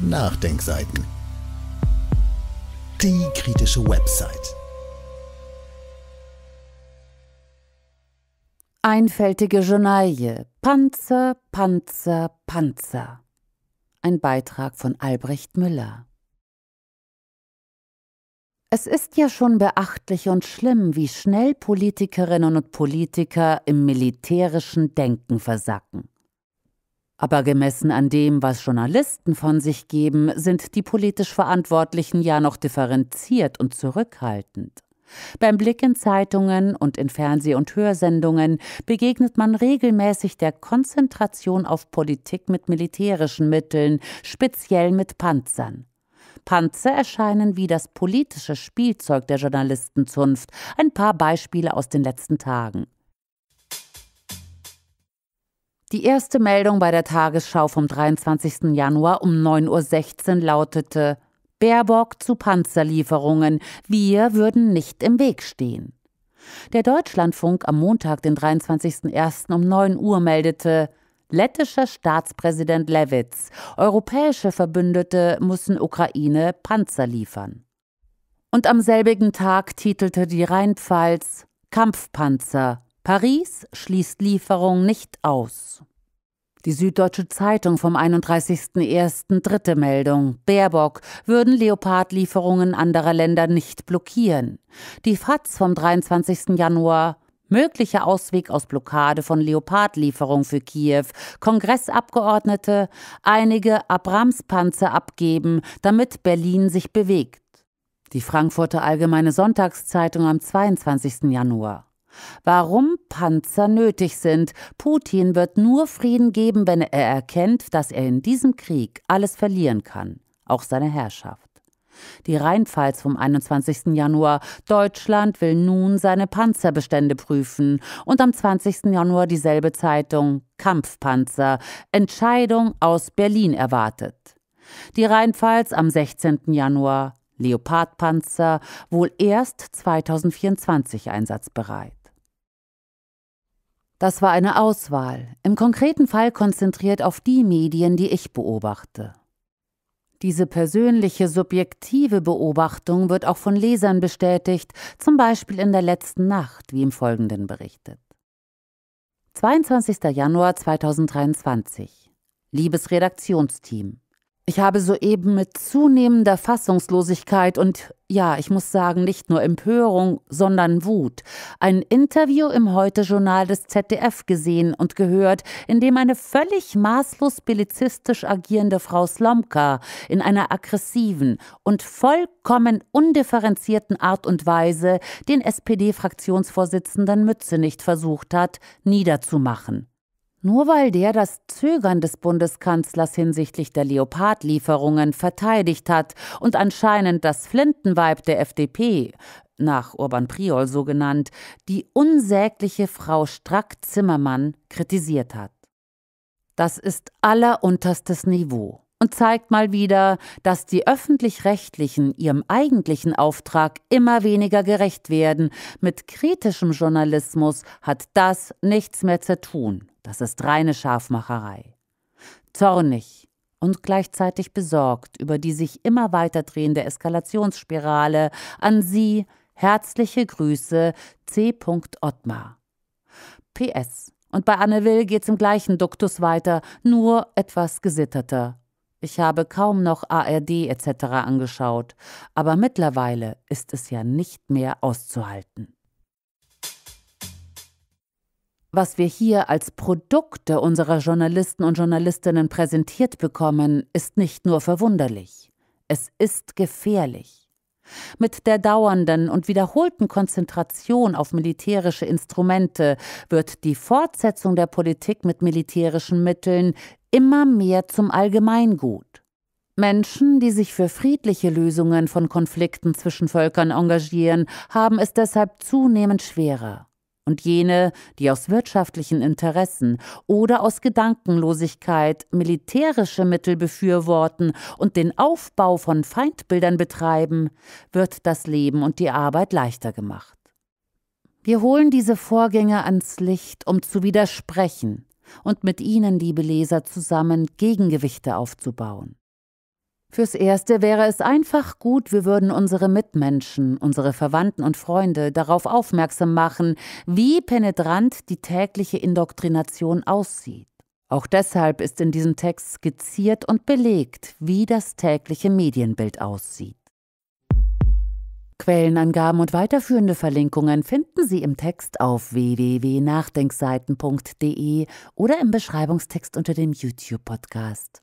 Nachdenkseiten. Die kritische Website. Einfältige Journaille. Panzer, Panzer, Panzer. Ein Beitrag von Albrecht Müller. Es ist ja schon beachtlich und schlimm, wie schnell Politikerinnen und Politiker im militärischen Denken versacken. Aber gemessen an dem, was Journalisten von sich geben, sind die politisch Verantwortlichen ja noch differenziert und zurückhaltend. Beim Blick in Zeitungen und in Fernseh- und Hörsendungen begegnet man regelmäßig der Konzentration auf Politik mit militärischen Mitteln, speziell mit Panzern. Panzer erscheinen wie das politische Spielzeug der Journalistenzunft. Ein paar Beispiele aus den letzten Tagen. Die erste Meldung bei der Tagesschau vom 23. Januar um 9.16 Uhr lautete Baerbock zu Panzerlieferungen. Wir würden nicht im Weg stehen. Der Deutschlandfunk am Montag, den 23.01. um 9 Uhr meldete Lettischer Staatspräsident Lewitz, Europäische Verbündete müssen Ukraine Panzer liefern. Und am selbigen Tag titelte die Rheinpfalz Kampfpanzer Paris schließt Lieferung nicht aus. Die Süddeutsche Zeitung vom 31.01. dritte Meldung. Baerbock würden Leopardlieferungen anderer Länder nicht blockieren. Die FAZ vom 23. Januar. Möglicher Ausweg aus Blockade von leopard für Kiew. Kongressabgeordnete einige Abramspanzer abgeben, damit Berlin sich bewegt. Die Frankfurter Allgemeine Sonntagszeitung am 22. Januar. Warum Panzer nötig sind. Putin wird nur Frieden geben, wenn er erkennt, dass er in diesem Krieg alles verlieren kann, auch seine Herrschaft. Die Rheinpfalz vom 21. Januar. Deutschland will nun seine Panzerbestände prüfen. Und am 20. Januar dieselbe Zeitung. Kampfpanzer. Entscheidung aus Berlin erwartet. Die Rheinpfalz am 16. Januar. Leopardpanzer. Wohl erst 2024 einsatzbereit. Das war eine Auswahl, im konkreten Fall konzentriert auf die Medien, die ich beobachte. Diese persönliche, subjektive Beobachtung wird auch von Lesern bestätigt, zum Beispiel in der letzten Nacht, wie im Folgenden berichtet. 22. Januar 2023 Liebes Redaktionsteam ich habe soeben mit zunehmender Fassungslosigkeit und ja, ich muss sagen, nicht nur Empörung, sondern Wut, ein Interview im Heute-Journal des ZDF gesehen und gehört, in dem eine völlig maßlos belizistisch agierende Frau Slomka in einer aggressiven und vollkommen undifferenzierten Art und Weise den SPD-Fraktionsvorsitzenden Mütze nicht versucht hat, niederzumachen. Nur weil der das Zögern des Bundeskanzlers hinsichtlich der Leopardlieferungen verteidigt hat und anscheinend das Flintenweib der FDP, nach Urban Priol so genannt, die unsägliche Frau Strack-Zimmermann kritisiert hat. Das ist allerunterstes Niveau und zeigt mal wieder, dass die öffentlich-rechtlichen ihrem eigentlichen Auftrag immer weniger gerecht werden. Mit kritischem Journalismus hat das nichts mehr zu tun. Das ist reine Schafmacherei. Zornig und gleichzeitig besorgt über die sich immer weiter drehende Eskalationsspirale an Sie herzliche Grüße C. Ottmar. PS. Und bei Anne Will geht's im gleichen Duktus weiter, nur etwas gesitterter. Ich habe kaum noch ARD etc. angeschaut, aber mittlerweile ist es ja nicht mehr auszuhalten was wir hier als Produkte unserer Journalisten und Journalistinnen präsentiert bekommen, ist nicht nur verwunderlich, es ist gefährlich. Mit der dauernden und wiederholten Konzentration auf militärische Instrumente wird die Fortsetzung der Politik mit militärischen Mitteln immer mehr zum Allgemeingut. Menschen, die sich für friedliche Lösungen von Konflikten zwischen Völkern engagieren, haben es deshalb zunehmend schwerer und jene, die aus wirtschaftlichen Interessen oder aus Gedankenlosigkeit militärische Mittel befürworten und den Aufbau von Feindbildern betreiben, wird das Leben und die Arbeit leichter gemacht. Wir holen diese Vorgänge ans Licht, um zu widersprechen und mit Ihnen, liebe Leser, zusammen Gegengewichte aufzubauen. Fürs Erste wäre es einfach gut, wir würden unsere Mitmenschen, unsere Verwandten und Freunde darauf aufmerksam machen, wie penetrant die tägliche Indoktrination aussieht. Auch deshalb ist in diesem Text skizziert und belegt, wie das tägliche Medienbild aussieht. Quellenangaben und weiterführende Verlinkungen finden Sie im Text auf www.nachdenkseiten.de oder im Beschreibungstext unter dem YouTube-Podcast.